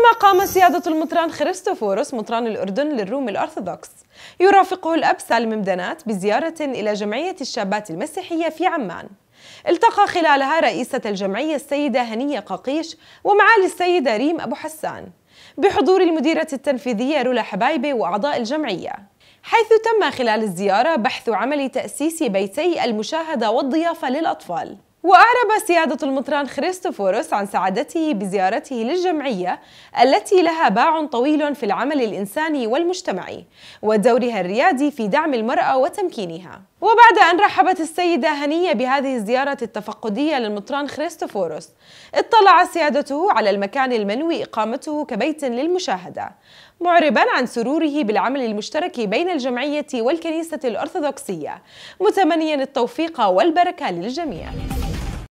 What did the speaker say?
كما قام سيادة المطران خريستوفوروس مطران الأردن للروم الأرثوذكس يرافقه الأب سالم مدنات بزيارة إلى جمعية الشابات المسيحية في عمان التقى خلالها رئيسة الجمعية السيدة هنية قاقيش ومعالي السيدة ريم أبو حسان بحضور المديرة التنفيذية رولا حبايبي وأعضاء الجمعية حيث تم خلال الزيارة بحث عمل تأسيس بيتي المشاهدة والضيافة للأطفال وأعرب سيادة المطران خريستوفوروس عن سعادته بزيارته للجمعية التي لها باع طويل في العمل الإنساني والمجتمعي ودورها الريادي في دعم المرأة وتمكينها وبعد أن رحبت السيدة هنية بهذه الزيارة التفقدية للمطران خريستوفوروس اطلع سيادته على المكان المنوي إقامته كبيت للمشاهدة معربا عن سروره بالعمل المشترك بين الجمعية والكنيسة الأرثوذكسية متمنيا التوفيق والبركة للجميع